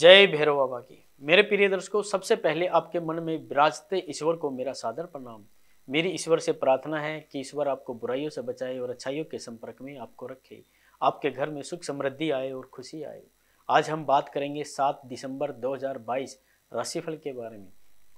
जय भैरव बाबा की मेरे प्रिय दर्शकों सबसे पहले आपके मन में विराजते ईश्वर को मेरा सादर प्रणाम मेरी ईश्वर से प्रार्थना है कि ईश्वर आपको बुराइयों से बचाए और अच्छाइयों के संपर्क में आपको रखे आपके घर में सुख समृद्धि आए और खुशी आए आज हम बात करेंगे सात दिसंबर 2022 राशिफल के बारे में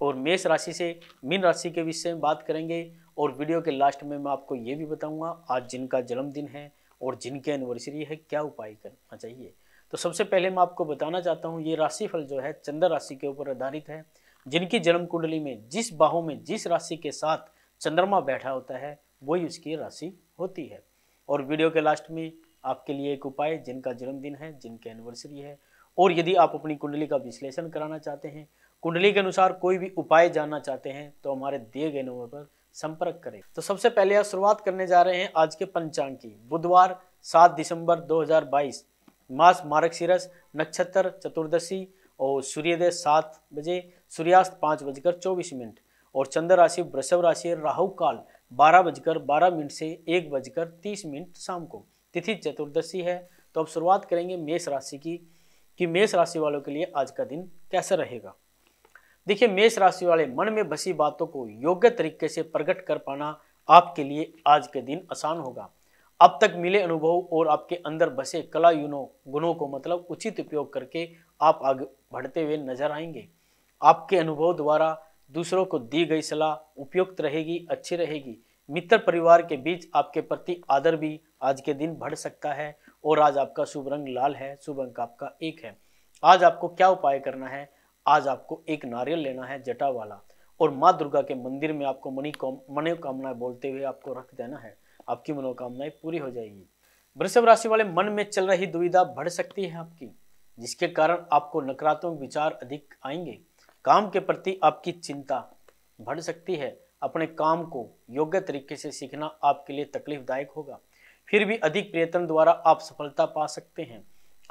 और मेष राशि से मीन राशि के विषय में बात करेंगे और वीडियो के लास्ट में मैं आपको ये भी बताऊंगा आज जिनका जन्मदिन है और जिनके एनिवर्सरी है क्या उपाय करना चाहिए तो सबसे पहले मैं आपको बताना चाहता हूँ ये राशिफल जो है चंद्र राशि के ऊपर आधारित है जिनकी जन्म कुंडली में जिस बाहों में जिस राशि के साथ चंद्रमा बैठा होता है वही उसकी राशि होती है और वीडियो के लास्ट में आपके लिए एक उपाय जिनका जन्मदिन है जिनकी एनिवर्सरी है और यदि आप अपनी कुंडली का विश्लेषण कराना चाहते हैं कुंडली के अनुसार कोई भी उपाय जानना चाहते हैं तो हमारे दिए गए नंबर पर संपर्क करें तो सबसे पहले आप शुरुआत करने जा रहे हैं आज के पंचांग की बुधवार सात दिसंबर दो मास मारक शिरस नक्षत्र चतुर्दशी और सूर्योदय सात बजे सूर्यास्त पाँच बजकर चौबीस मिनट और चंद्र राशि वृषभ राशि राहु काल बारह बजकर बारह मिनट से एक बजकर तीस मिनट शाम को तिथि चतुर्दशी है तो अब शुरुआत करेंगे मेष राशि की कि मेष राशि वालों के लिए आज का दिन कैसा रहेगा देखिए मेष राशि वाले मन में बसी बातों को योग्य तरीके से प्रकट कर पाना आपके लिए आज के दिन आसान होगा अब तक मिले अनुभव और आपके अंदर बसे कला युनो गुणों को मतलब उचित उपयोग करके आप आगे बढ़ते हुए नजर आएंगे आपके अनुभव द्वारा दूसरों को दी गई सलाह उपयुक्त रहेगी अच्छी रहेगी मित्र परिवार के बीच आपके प्रति आदर भी आज के दिन बढ़ सकता है और आज आपका शुभ रंग लाल है शुभ अंक आपका एक है आज आपको क्या उपाय करना है आज आपको एक नारियल लेना है जटा वाला और माँ दुर्गा के मंदिर में आपको मनी मनोकामनाएं बोलते हुए आपको रख देना है आपकी मनोकामनाएं पूरी हो जाएगी वृषभ राशि वाले मन में चल रही दुविधा बढ़ सकती है आपकी जिसके कारण आपको नकारात्मक विचार अधिक आएंगे काम के प्रति आपकी चिंता बढ़ सकती है अपने काम को योग्य तरीके से सीखना आपके लिए तकलीफदायक होगा फिर भी अधिक प्रयत्न द्वारा आप सफलता पा सकते हैं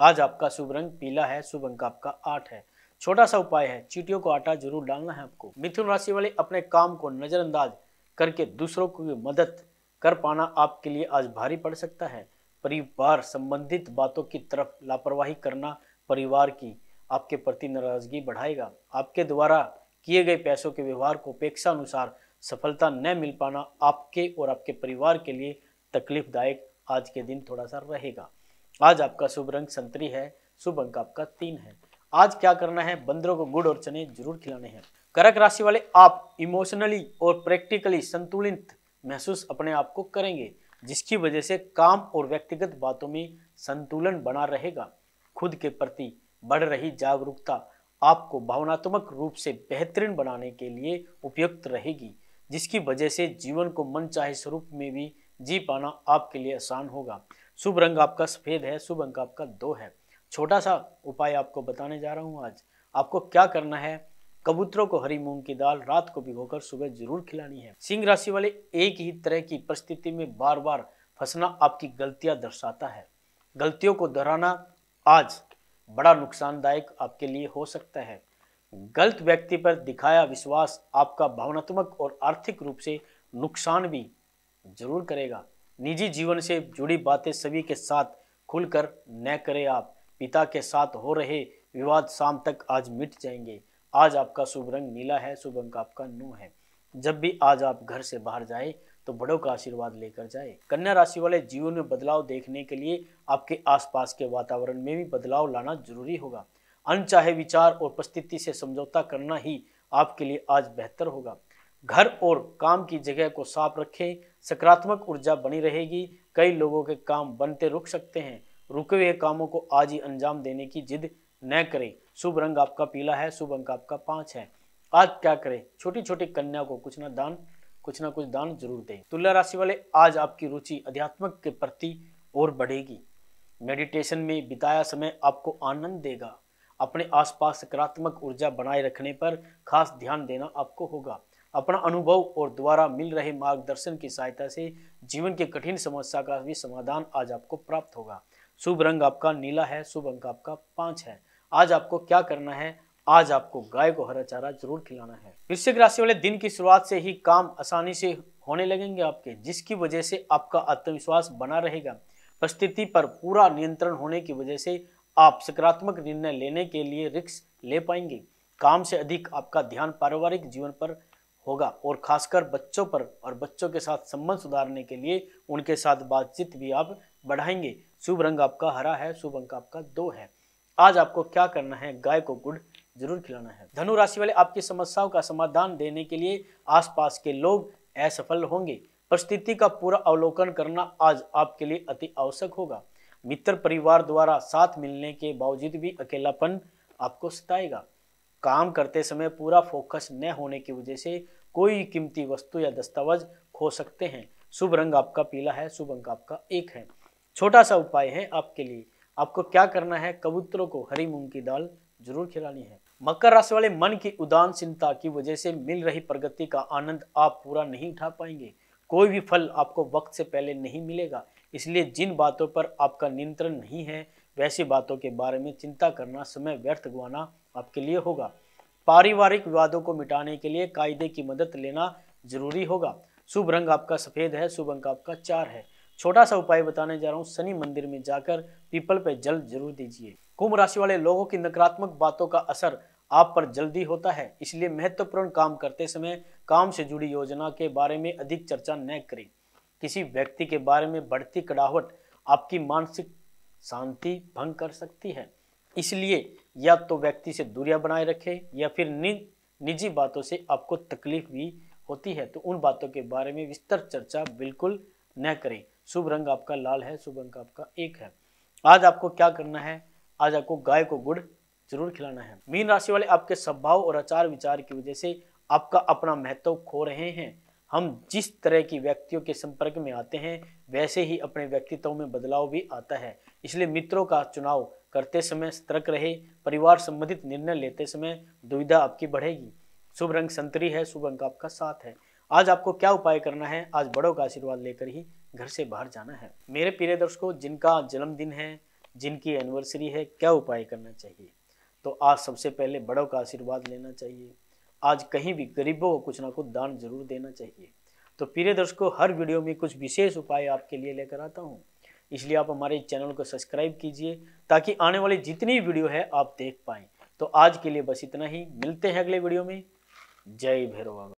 आज आपका शुभ रंग पीला है शुभ अंक आपका आठ है छोटा सा उपाय है चीटियों को आटा जरूर डालना है आपको मिथुन राशि वाले अपने काम को नजरअंदाज करके दूसरों को मदद कर पाना आपके लिए आज भारी पड़ सकता है परिवार संबंधित बातों की तरफ लापरवाही करना परिवार की आपके प्रति नाराजगी बढ़ाएगा आपके द्वारा किए गए पैसों के व्यवहार को अपेक्षा अनुसार सफलता न मिल पाना आपके और आपके परिवार के लिए तकलीफदायक आज के दिन थोड़ा सा रहेगा आज आपका शुभ रंग संतरी है शुभ अंक आपका तीन है आज क्या करना है बंदरों को गुड़ और चने जरूर खिलाने हैं करक राशि वाले आप इमोशनली और प्रैक्टिकली संतुलित महसूस अपने आप को करेंगे जिसकी वजह से काम और व्यक्तिगत बातों में संतुलन बना रहेगा खुद के प्रति बढ़ रही जागरूकता आपको भावनात्मक रूप से बेहतरीन बनाने के लिए उपयुक्त रहेगी जिसकी वजह से जीवन को मन चाहे स्वरूप में भी जी पाना आपके लिए आसान होगा शुभ रंग आपका सफ़ेद है शुभ अंक आपका दो है छोटा सा उपाय आपको बताने जा रहा हूँ आज आपको क्या करना है कबूतरों को हरी मूंग की दाल रात को भिगोकर सुबह जरूर खिलानी है सिंह राशि वाले एक ही तरह की परिस्थिति में बार बार फंसना आपकी गलतियां दर्शाता है गलतियों को दोहराना आज बड़ा नुकसानदायक आपके लिए हो सकता है गलत व्यक्ति पर दिखाया विश्वास आपका भावनात्मक और आर्थिक रूप से नुकसान भी जरूर करेगा निजी जीवन से जुड़ी बातें सभी के साथ खुलकर न करें आप पिता के साथ हो रहे विवाद शाम तक आज मिट जाएंगे आज आपका शुभ रंग नीला है शुभ अंक आपका नौ है जब भी आज आप घर से बाहर जाएं तो बड़ों का आशीर्वाद लेकर जाए कन्या राशि वाले जीवन में बदलाव देखने के लिए आपके आसपास के वातावरण में भी बदलाव लाना जरूरी होगा अनचाहे विचार और परिस्थिति से समझौता करना ही आपके लिए आज बेहतर होगा घर और काम की जगह को साफ रखें सकारात्मक ऊर्जा बनी रहेगी कई लोगों के काम बनते रुक सकते हैं रुके हुए कामों को आज ही अंजाम देने की जिद न करें शुभ रंग आपका पीला है शुभ अंक आपका पांच है आज क्या करें छोटी छोटी कन्या को कुछ ना दान कुछ ना कुछ दान जरूर दें तुला राशि वाले आज आपकी रुचि अध्यात्मक के प्रति और बढ़ेगी मेडिटेशन में बिताया समय आपको आनंद देगा अपने आसपास सकारात्मक ऊर्जा बनाए रखने पर खास ध्यान देना आपको होगा अपना अनुभव और द्वारा मिल रहे मार्गदर्शन की सहायता से जीवन के कठिन समस्या का भी समाधान आज आपको प्राप्त होगा शुभ रंग आपका नीला है शुभ अंक आपका पांच है आज आपको क्या करना है आज आपको गाय को हरा चारा जरूर खिलाना है वृश्चिक राशि वाले दिन की शुरुआत से ही काम आसानी से होने लगेंगे आपके जिसकी वजह से आपका आत्मविश्वास बना रहेगा परिस्थिति पर पूरा नियंत्रण होने की वजह से आप सकारात्मक निर्णय लेने के लिए रिक्स ले पाएंगे काम से अधिक आपका ध्यान पारिवारिक जीवन पर होगा और खासकर बच्चों पर और बच्चों के साथ संबंध सुधारने के लिए उनके साथ बातचीत भी आप बढ़ाएंगे शुभ रंग आपका हरा है शुभ अंक आपका दो है आज आपको क्या करना है गाय को गुड़ जरूर खिलाना है धनु राशि वाले आपकी समस्याओं का समाधान देने के लिए आसपास के लोग असफल होंगे परिस्थिति का पूरा अवलोकन करना आज आपके लिए अति आवश्यक होगा मित्र परिवार द्वारा साथ मिलने के बावजूद भी अकेलापन आपको सताएगा काम करते समय पूरा फोकस न होने की वजह से कोई कीमती वस्तु या दस्तावेज खो सकते हैं शुभ रंग आपका पीला है शुभ अंक आपका एक है छोटा सा उपाय है आपके लिए आपको क्या करना है कबूतरों को हरी मूंग की दाल जरूर खिलानी है मकर राशि वाले मन की चिंता की वजह से मिल रही प्रगति का आनंद आप पूरा नहीं उठा पाएंगे कोई भी फल आपको वक्त से पहले नहीं मिलेगा इसलिए जिन बातों पर आपका नियंत्रण नहीं है वैसी बातों के बारे में चिंता करना समय व्यर्थ गवाना आपके लिए होगा पारिवारिक विवादों को मिटाने के लिए कायदे की मदद लेना जरूरी होगा शुभ रंग आपका सफ़ेद है शुभ अंक आपका चार है छोटा सा उपाय बताने जा रहा हूँ शनि मंदिर में जाकर पीपल पे जल जरूर दीजिए कुंभ राशि वाले लोगों की नकारात्मक बातों का असर आप पर जल्दी होता है इसलिए महत्वपूर्ण काम करते समय काम से जुड़ी योजना के बारे में अधिक चर्चा न करें किसी व्यक्ति के बारे में बढ़ती कड़ावट आपकी मानसिक शांति भंग कर सकती है इसलिए या तो व्यक्ति से दूरिया बनाए रखें या फिर नि, निजी बातों से आपको तकलीफ भी होती है तो उन बातों के बारे में विस्तृत चर्चा बिल्कुल न करें शुभ रंग आपका लाल है शुभ अंक आपका एक है आज आपको क्या करना है आज आपको गाय को गुड़ जरूर खिलाना है मीन राशि वाले आपके स्वभाव और आचार विचार की वजह से आपका अपना महत्व खो रहे हैं हम जिस तरह की व्यक्तियों के संपर्क में आते हैं वैसे ही अपने व्यक्तित्व में बदलाव भी आता है इसलिए मित्रों का चुनाव करते समय सतर्क रहे परिवार संबंधित निर्णय लेते समय दुविधा आपकी बढ़ेगी शुभ रंग संतरी है शुभ अंक आपका साथ है आज आपको क्या उपाय करना है आज बड़ों का आशीर्वाद लेकर ही घर से बाहर जाना है मेरे प्रिय दर्शकों जिनका जन्मदिन है जिनकी एनिवर्सरी है क्या उपाय करना चाहिए तो आज सबसे पहले बड़ों का आशीर्वाद लेना चाहिए आज कहीं भी गरीबों को कुछ ना कुछ दान जरूर देना चाहिए तो प्रिय दर्शकों हर वीडियो में कुछ विशेष उपाय आपके लिए लेकर आता हूँ इसलिए आप हमारे चैनल को सब्सक्राइब कीजिए ताकि आने वाली जितनी वीडियो है आप देख पाएँ तो आज के लिए बस इतना ही मिलते हैं अगले वीडियो में जय भैरव